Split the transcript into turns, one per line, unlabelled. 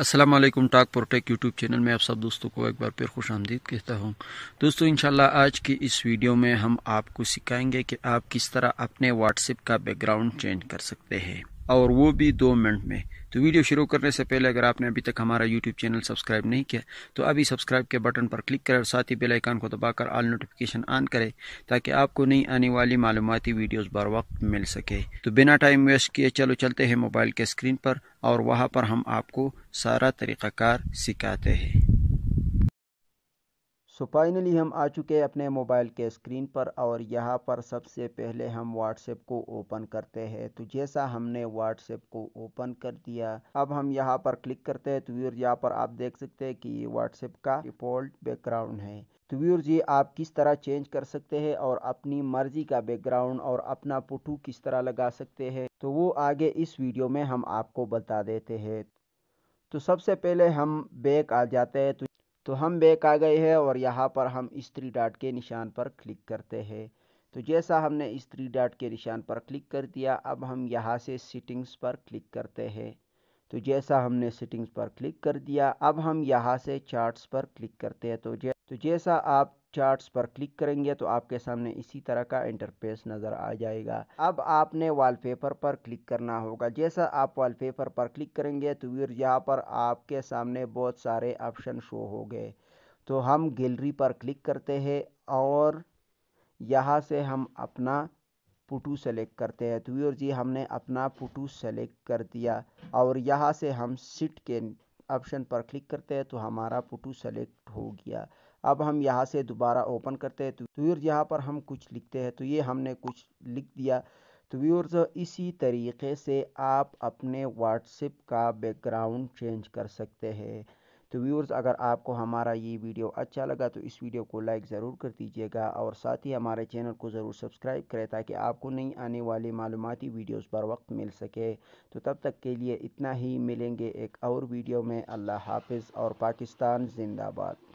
अस्सलाम वालेकुम टाक protic YouTube channel में आप सब दोस्तों को एक बार फिर खुश आमदीद कहता हूँ दोस्तों इंशाल्लाह आज की इस वीडियो में हम आपको सिखाएंगे कि आप किस तरह अपने व्हाट्सएप का बैकग्राउंड चेंज कर सकते हैं और वो भी दो मिनट में तो वीडियो शुरू करने से पहले अगर आपने अभी तक हमारा यूट्यूब चैनल सब्सक्राइब नहीं किया तो अभी सब्सक्राइब के बटन पर क्लिक करें और साथ ही बेलाइकान को दबाकर आल नोटिफिकेशन ऑन करें ताकि आपको नई आने वाली मालूमती वीडियोज़ बर वक्त मिल सके तो बिना टाइम वेस्ट किए चलो चलते हैं मोबाइल के स्क्रीन पर और वहाँ पर हम आपको सारा तरीक़ाकार सिखाते हैं
सो so फाइनली हम आ चुके हैं अपने मोबाइल के स्क्रीन पर और यहाँ पर सबसे पहले हम व्हाट्सएप को ओपन करते हैं तो जैसा हमने व्हाट्सएप को ओपन कर दिया अब हम यहाँ पर क्लिक करते हैं तो व्यूर यहाँ पर आप देख सकते हैं कि ये व्हाट्सएप का डिफ़ॉल्ट बैकग्राउंड है तो व्यूर जी आप किस तरह चेंज कर सकते हैं और अपनी मर्जी का बैकग्राउंड और अपना पुटू किस तरह लगा सकते हैं तो वो आगे इस वीडियो में हम आपको बता देते हैं तो सबसे पहले हम बैक आ जाते हैं तो तो हम बैक आ गए हैं और यहाँ पर हम इस थ्री डॉट के निशान पर क्लिक करते हैं तो जैसा हमने इस थ्री डॉट के निशान पर क्लिक कर दिया अब हम यहाँ से सेटिंग्स पर क्लिक करते हैं तो जैसा हमने सेटिंग्स पर क्लिक कर दिया अब हम यहाँ से चार्ट्स पर क्लिक करते हैं तो जै तो जैसा आप चार्ट्स पर क्लिक करेंगे तो आपके सामने इसी तरह का इंटरफेस नज़र आ जाएगा अब आपने वॉलपेपर पर क्लिक करना होगा जैसा आप वॉलपेपर पर क्लिक करेंगे तो वीर यहाँ पर आपके सामने बहुत सारे ऑप्शन शो हो गए तो हम गैलरी पर क्लिक करते हैं और यहाँ से हम अपना पुटू सेलेक्ट करते हैं तो वीर जी हमने अपना पुटू सेलेक्ट कर दिया और यहाँ से हम सिट के ऑप्शन पर क्लिक करते हैं तो हमारा फोटो सेलेक्ट हो गया अब हम यहाँ से दोबारा ओपन करते हैं तो व्यूअर्स यहाँ पर हम कुछ लिखते हैं तो ये हमने कुछ लिख दिया तो व्यूअर्स इसी तरीके से आप अपने व्हाट्सएप का बैकग्राउंड चेंज कर सकते हैं तो व्यूअर्स अगर आपको हमारा ये वीडियो अच्छा लगा तो इस वीडियो को लाइक ज़रूर कर दीजिएगा और साथ ही हमारे चैनल को ज़रूर सब्सक्राइब करें ताकि आपको नई आने वाली मालूमती वीडियोज़ बर वक्त मिल सके तो तब तक के लिए इतना ही मिलेंगे एक और वीडियो में अल्लाह हाफिज़ और पाकिस्तान जिंदाबाद